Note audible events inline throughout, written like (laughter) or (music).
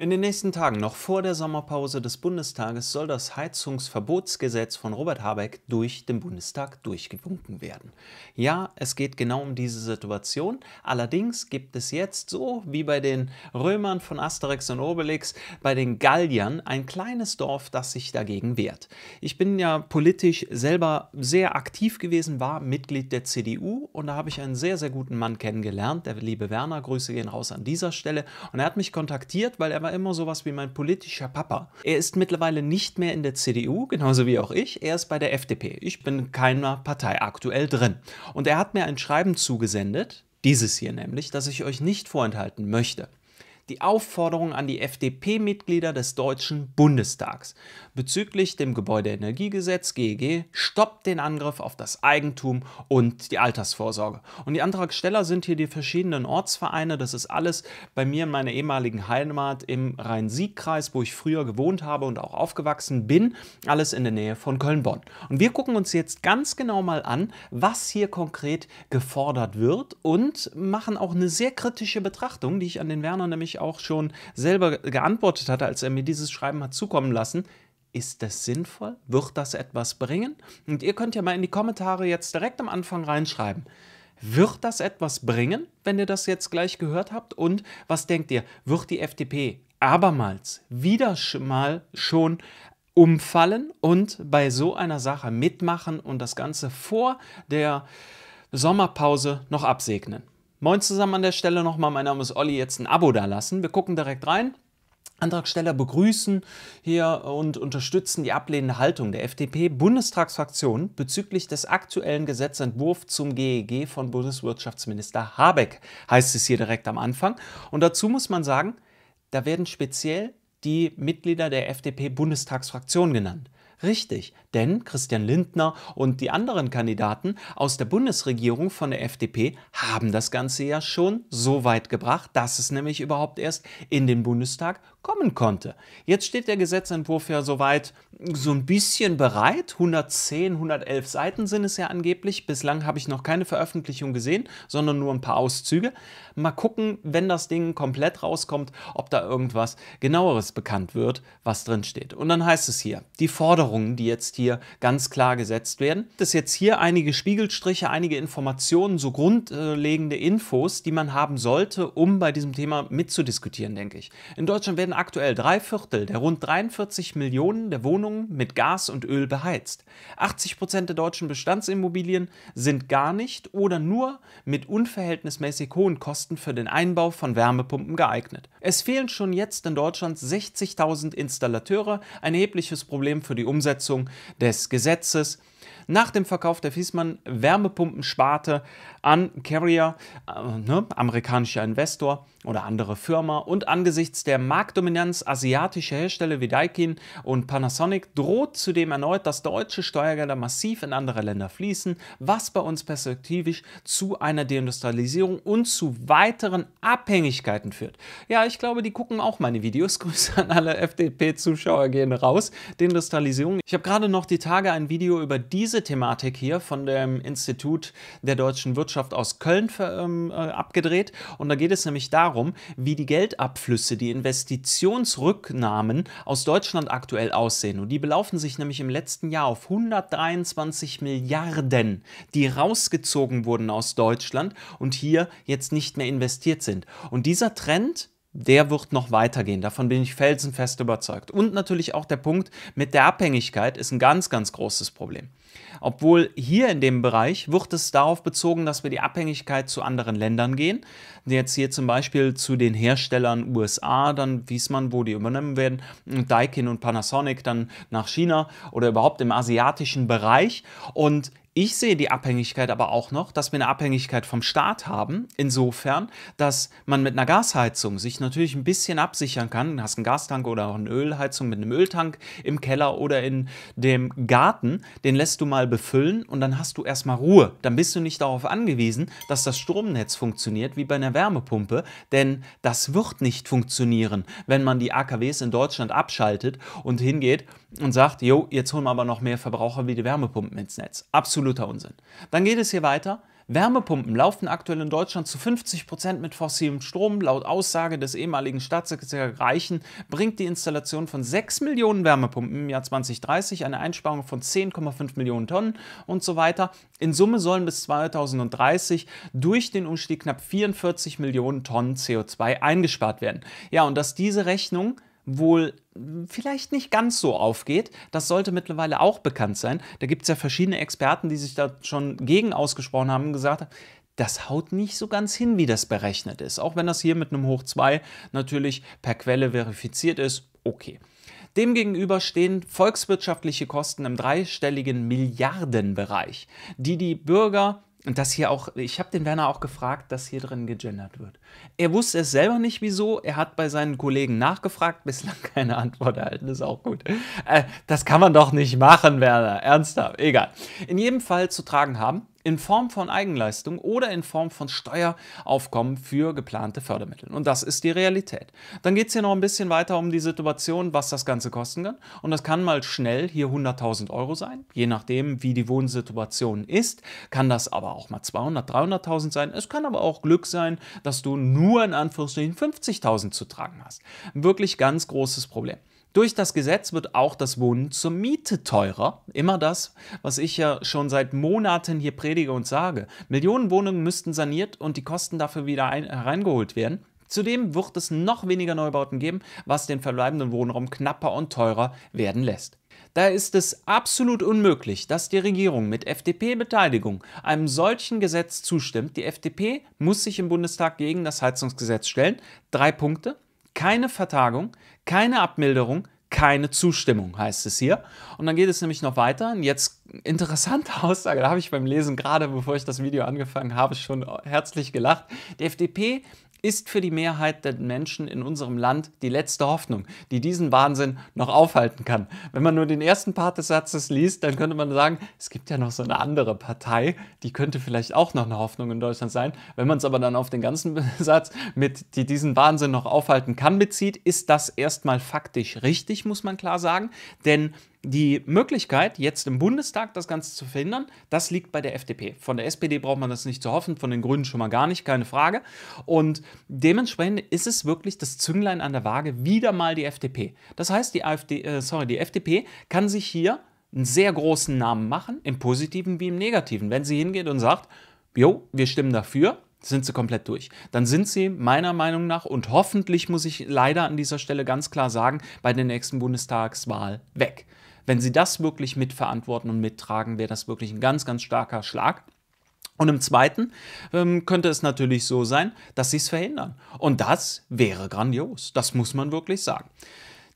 In den nächsten Tagen, noch vor der Sommerpause des Bundestages, soll das Heizungsverbotsgesetz von Robert Habeck durch den Bundestag durchgewunken werden. Ja, es geht genau um diese Situation. Allerdings gibt es jetzt, so wie bei den Römern von Asterix und Obelix, bei den Galliern ein kleines Dorf, das sich dagegen wehrt. Ich bin ja politisch selber sehr aktiv gewesen, war Mitglied der CDU und da habe ich einen sehr, sehr guten Mann kennengelernt, der liebe Werner. Grüße gehen raus an dieser Stelle. Und er hat mich kontaktiert, weil er war war immer sowas wie mein politischer Papa. Er ist mittlerweile nicht mehr in der CDU, genauso wie auch ich. Er ist bei der FDP. Ich bin keiner Partei aktuell drin. Und er hat mir ein Schreiben zugesendet, dieses hier nämlich, das ich euch nicht vorenthalten möchte die Aufforderung an die FDP-Mitglieder des Deutschen Bundestags bezüglich dem Gebäudeenergiegesetz GEG, stoppt den Angriff auf das Eigentum und die Altersvorsorge. Und die Antragsteller sind hier die verschiedenen Ortsvereine. Das ist alles bei mir in meiner ehemaligen Heimat im Rhein-Sieg-Kreis, wo ich früher gewohnt habe und auch aufgewachsen bin. Alles in der Nähe von Köln-Bonn. Und wir gucken uns jetzt ganz genau mal an, was hier konkret gefordert wird und machen auch eine sehr kritische Betrachtung, die ich an den Werner nämlich auch schon selber geantwortet hatte, als er mir dieses Schreiben hat zukommen lassen. Ist das sinnvoll? Wird das etwas bringen? Und ihr könnt ja mal in die Kommentare jetzt direkt am Anfang reinschreiben. Wird das etwas bringen, wenn ihr das jetzt gleich gehört habt? Und was denkt ihr? Wird die FDP abermals wieder mal schon umfallen und bei so einer Sache mitmachen und das Ganze vor der Sommerpause noch absegnen? Moin zusammen an der Stelle nochmal, mein Name ist Olli, jetzt ein Abo da lassen. Wir gucken direkt rein. Antragsteller begrüßen hier und unterstützen die ablehnende Haltung der FDP-Bundestagsfraktion bezüglich des aktuellen Gesetzentwurfs zum GEG e von Bundeswirtschaftsminister Habeck, heißt es hier direkt am Anfang. Und dazu muss man sagen, da werden speziell die Mitglieder der FDP-Bundestagsfraktion genannt. Richtig, denn Christian Lindner und die anderen Kandidaten aus der Bundesregierung von der FDP haben das Ganze ja schon so weit gebracht, dass es nämlich überhaupt erst in den Bundestag kommen konnte. Jetzt steht der Gesetzentwurf ja soweit so ein bisschen bereit. 110, 111 Seiten sind es ja angeblich. Bislang habe ich noch keine Veröffentlichung gesehen, sondern nur ein paar Auszüge. Mal gucken, wenn das Ding komplett rauskommt, ob da irgendwas genaueres bekannt wird, was drin steht. Und dann heißt es hier, die Forderungen, die jetzt hier ganz klar gesetzt werden, das jetzt hier einige Spiegelstriche, einige Informationen, so grundlegende Infos, die man haben sollte, um bei diesem Thema mitzudiskutieren, denke ich. In Deutschland werden werden aktuell drei Viertel der rund 43 Millionen der Wohnungen mit Gas und Öl beheizt. 80 Prozent der deutschen Bestandsimmobilien sind gar nicht oder nur mit unverhältnismäßig hohen Kosten für den Einbau von Wärmepumpen geeignet. Es fehlen schon jetzt in Deutschland 60.000 Installateure, ein erhebliches Problem für die Umsetzung des Gesetzes. Nach dem Verkauf der Fiesmann Wärmepumpensparte an Carrier, äh, ne, amerikanischer Investor, oder andere Firma und angesichts der Marktdominanz asiatischer Hersteller wie Daikin und Panasonic droht zudem erneut, dass deutsche Steuergelder massiv in andere Länder fließen, was bei uns perspektivisch zu einer Deindustrialisierung und zu weiteren Abhängigkeiten führt. Ja, ich glaube, die gucken auch meine Videos. (laughs) Grüße an alle FDP-Zuschauer gehen raus. Deindustrialisierung. Ich habe gerade noch die Tage ein Video über diese Thematik hier von dem Institut der deutschen Wirtschaft aus Köln für, ähm, äh, abgedreht und da geht es nämlich darum, darum, wie die Geldabflüsse, die Investitionsrücknahmen aus Deutschland aktuell aussehen. Und die belaufen sich nämlich im letzten Jahr auf 123 Milliarden, die rausgezogen wurden aus Deutschland und hier jetzt nicht mehr investiert sind. Und dieser Trend, der wird noch weitergehen. Davon bin ich felsenfest überzeugt. Und natürlich auch der Punkt mit der Abhängigkeit ist ein ganz, ganz großes Problem. Obwohl hier in dem Bereich wird es darauf bezogen, dass wir die Abhängigkeit zu anderen Ländern gehen. Jetzt hier zum Beispiel zu den Herstellern USA, dann wies man, wo die übernommen werden, Daikin und Panasonic dann nach China oder überhaupt im asiatischen Bereich. Und ich sehe die Abhängigkeit aber auch noch, dass wir eine Abhängigkeit vom Staat haben, insofern, dass man mit einer Gasheizung sich natürlich ein bisschen absichern kann. Du hast einen Gastank oder auch eine Ölheizung mit einem Öltank im Keller oder in dem Garten, den lässt du mal befüllen und dann hast du erstmal Ruhe. Dann bist du nicht darauf angewiesen, dass das Stromnetz funktioniert wie bei einer Wärmepumpe, denn das wird nicht funktionieren, wenn man die AKWs in Deutschland abschaltet und hingeht und sagt, jo, jetzt holen wir aber noch mehr Verbraucher wie die Wärmepumpen ins Netz. Absoluter Unsinn. Dann geht es hier weiter. Wärmepumpen laufen aktuell in Deutschland zu 50 Prozent mit fossilem Strom. Laut Aussage des ehemaligen Staatssekretärs Reichen bringt die Installation von 6 Millionen Wärmepumpen im Jahr 2030 eine Einsparung von 10,5 Millionen Tonnen und so weiter. In Summe sollen bis 2030 durch den Umstieg knapp 44 Millionen Tonnen CO2 eingespart werden. Ja, und dass diese Rechnung wohl vielleicht nicht ganz so aufgeht. Das sollte mittlerweile auch bekannt sein. Da gibt es ja verschiedene Experten, die sich da schon gegen ausgesprochen haben und gesagt haben, das haut nicht so ganz hin, wie das berechnet ist. Auch wenn das hier mit einem Hoch 2 natürlich per Quelle verifiziert ist, okay. Demgegenüber stehen volkswirtschaftliche Kosten im dreistelligen Milliardenbereich, die die Bürger und das hier auch, ich habe den Werner auch gefragt, dass hier drin gegendert wird. Er wusste es selber nicht, wieso. Er hat bei seinen Kollegen nachgefragt, bislang (laughs) keine Antwort erhalten, ist auch gut. Äh, das kann man doch nicht machen, Werner. Ernsthaft, egal. In jedem Fall zu tragen haben in Form von Eigenleistung oder in Form von Steueraufkommen für geplante Fördermittel. Und das ist die Realität. Dann geht es hier noch ein bisschen weiter um die Situation, was das Ganze kosten kann. Und das kann mal schnell hier 100.000 Euro sein. Je nachdem, wie die Wohnsituation ist, kann das aber auch mal 200.000, 300.000 sein. Es kann aber auch Glück sein, dass du nur in Anführungszeichen 50.000 zu tragen hast. Ein wirklich ganz großes Problem. Durch das Gesetz wird auch das Wohnen zur Miete teurer. Immer das, was ich ja schon seit Monaten hier predige und sage. Millionen Wohnungen müssten saniert und die Kosten dafür wieder ein, hereingeholt werden. Zudem wird es noch weniger Neubauten geben, was den verbleibenden Wohnraum knapper und teurer werden lässt. Da ist es absolut unmöglich, dass die Regierung mit FDP-Beteiligung einem solchen Gesetz zustimmt. Die FDP muss sich im Bundestag gegen das Heizungsgesetz stellen. Drei Punkte keine Vertagung, keine Abmilderung, keine Zustimmung, heißt es hier. Und dann geht es nämlich noch weiter. Und jetzt interessante (laughs) Aussage, da habe ich beim Lesen gerade, bevor ich das Video angefangen habe, schon herzlich gelacht. Die FDP ist für die Mehrheit der Menschen in unserem Land die letzte Hoffnung, die diesen Wahnsinn noch aufhalten kann. Wenn man nur den ersten Part des Satzes liest, dann könnte man sagen, es gibt ja noch so eine andere Partei, die könnte vielleicht auch noch eine Hoffnung in Deutschland sein. Wenn man es aber dann auf den ganzen (laughs) Satz mit, die diesen Wahnsinn noch aufhalten kann, bezieht, ist das erstmal faktisch richtig, muss man klar sagen, denn die Möglichkeit, jetzt im Bundestag das Ganze zu verhindern, das liegt bei der FDP. Von der SPD braucht man das nicht zu hoffen, von den Grünen schon mal gar nicht, keine Frage. Und dementsprechend ist es wirklich das Zünglein an der Waage wieder mal die FDP. Das heißt, die, AfD, äh, sorry, die FDP kann sich hier einen sehr großen Namen machen, im positiven wie im negativen. Wenn sie hingeht und sagt, jo, wir stimmen dafür, sind sie komplett durch. Dann sind sie meiner Meinung nach und hoffentlich muss ich leider an dieser Stelle ganz klar sagen, bei der nächsten Bundestagswahl weg. Wenn sie das wirklich mitverantworten und mittragen, wäre das wirklich ein ganz, ganz starker Schlag. Und im zweiten ähm, könnte es natürlich so sein, dass sie es verhindern. Und das wäre grandios. Das muss man wirklich sagen.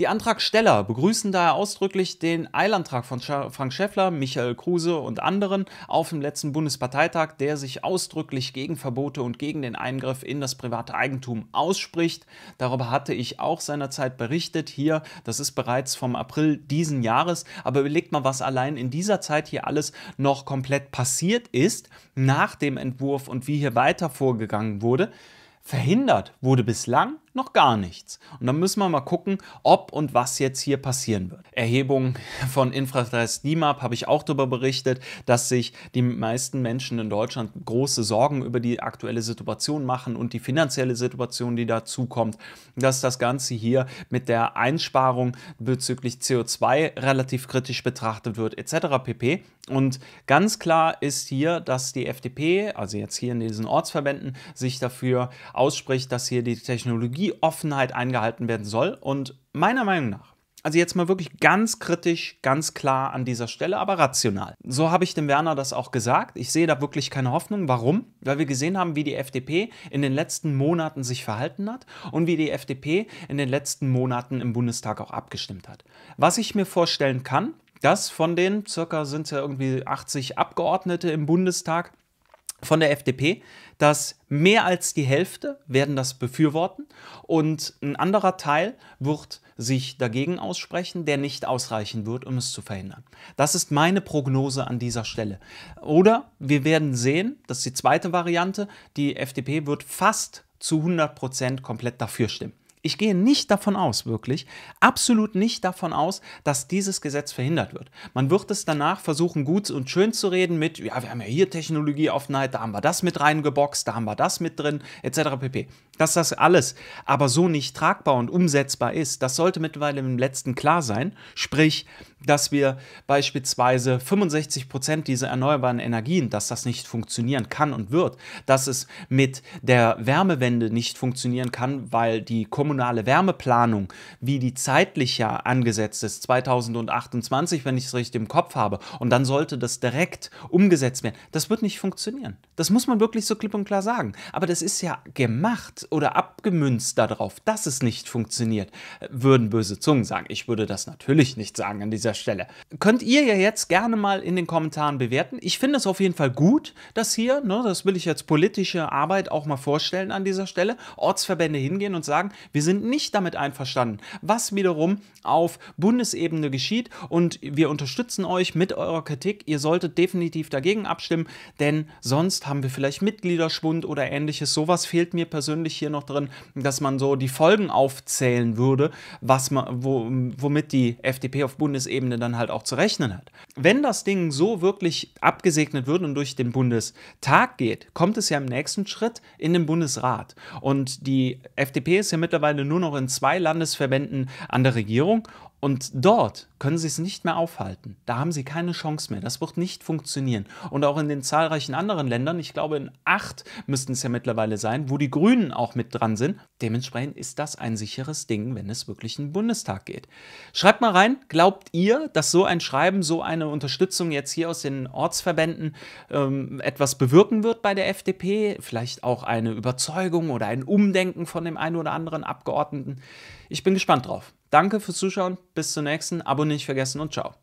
Die Antragsteller begrüßen daher ausdrücklich den Eilantrag von Frank Schäffler, Michael Kruse und anderen auf dem letzten Bundesparteitag, der sich ausdrücklich gegen Verbote und gegen den Eingriff in das private Eigentum ausspricht. Darüber hatte ich auch seinerzeit berichtet hier. Das ist bereits vom April diesen Jahres. Aber überlegt mal, was allein in dieser Zeit hier alles noch komplett passiert ist nach dem Entwurf und wie hier weiter vorgegangen wurde. Verhindert wurde bislang noch gar nichts. Und dann müssen wir mal gucken, ob und was jetzt hier passieren wird. Erhebung von Infratest DIMAP habe ich auch darüber berichtet, dass sich die meisten Menschen in Deutschland große Sorgen über die aktuelle Situation machen und die finanzielle Situation, die dazu kommt, dass das Ganze hier mit der Einsparung bezüglich CO2 relativ kritisch betrachtet wird, etc. pp. Und ganz klar ist hier, dass die FDP, also jetzt hier in diesen Ortsverbänden, sich dafür ausspricht, dass hier die Technologie Offenheit eingehalten werden soll. Und meiner Meinung nach, also jetzt mal wirklich ganz kritisch, ganz klar an dieser Stelle, aber rational. So habe ich dem Werner das auch gesagt. Ich sehe da wirklich keine Hoffnung. Warum? Weil wir gesehen haben, wie die FDP in den letzten Monaten sich verhalten hat und wie die FDP in den letzten Monaten im Bundestag auch abgestimmt hat. Was ich mir vorstellen kann, dass von den circa sind ja irgendwie 80 Abgeordnete im Bundestag von der FDP, dass mehr als die Hälfte werden das befürworten und ein anderer Teil wird sich dagegen aussprechen, der nicht ausreichen wird, um es zu verhindern. Das ist meine Prognose an dieser Stelle. Oder wir werden sehen, dass die zweite Variante, die FDP wird fast zu 100% Prozent komplett dafür stimmen ich gehe nicht davon aus, wirklich, absolut nicht davon aus, dass dieses Gesetz verhindert wird. Man wird es danach versuchen, gut und schön zu reden mit, ja, wir haben ja hier Technologieoffenheit, da haben wir das mit reingeboxt, da haben wir das mit drin, etc. pp dass das alles aber so nicht tragbar und umsetzbar ist, das sollte mittlerweile im letzten klar sein. Sprich, dass wir beispielsweise 65 Prozent dieser erneuerbaren Energien, dass das nicht funktionieren kann und wird, dass es mit der Wärmewende nicht funktionieren kann, weil die kommunale Wärmeplanung, wie die zeitlich ja angesetzt ist, 2028, wenn ich es richtig im Kopf habe, und dann sollte das direkt umgesetzt werden, das wird nicht funktionieren. Das muss man wirklich so klipp und klar sagen. Aber das ist ja gemacht oder abgemünzt darauf, dass es nicht funktioniert, würden böse Zungen sagen. Ich würde das natürlich nicht sagen an dieser Stelle. Könnt ihr ja jetzt gerne mal in den Kommentaren bewerten. Ich finde es auf jeden Fall gut, dass hier, ne, das will ich jetzt politische Arbeit auch mal vorstellen an dieser Stelle, Ortsverbände hingehen und sagen, wir sind nicht damit einverstanden, was wiederum auf Bundesebene geschieht und wir unterstützen euch mit eurer Kritik. Ihr solltet definitiv dagegen abstimmen, denn sonst haben wir vielleicht Mitgliederschwund oder ähnliches. Sowas fehlt mir persönlich hier noch drin, dass man so die Folgen aufzählen würde, was man, wo, womit die FDP auf Bundesebene dann halt auch zu rechnen hat. Wenn das Ding so wirklich abgesegnet wird und durch den Bundestag geht, kommt es ja im nächsten Schritt in den Bundesrat. Und die FDP ist ja mittlerweile nur noch in zwei Landesverbänden an der Regierung und dort können sie es nicht mehr aufhalten. Da haben sie keine Chance mehr. Das wird nicht funktionieren. Und auch in den zahlreichen anderen Ländern, ich glaube in acht müssten es ja mittlerweile sein, wo die Grünen auch mit dran sind. Dementsprechend ist das ein sicheres Ding, wenn es wirklich in den Bundestag geht. Schreibt mal rein, glaubt ihr, dass so ein Schreiben, so eine Unterstützung jetzt hier aus den Ortsverbänden ähm, etwas bewirken wird bei der FDP? Vielleicht auch eine Überzeugung oder ein Umdenken von dem einen oder anderen Abgeordneten? Ich bin gespannt drauf. Danke fürs Zuschauen, bis zum nächsten, Abo nicht vergessen und ciao.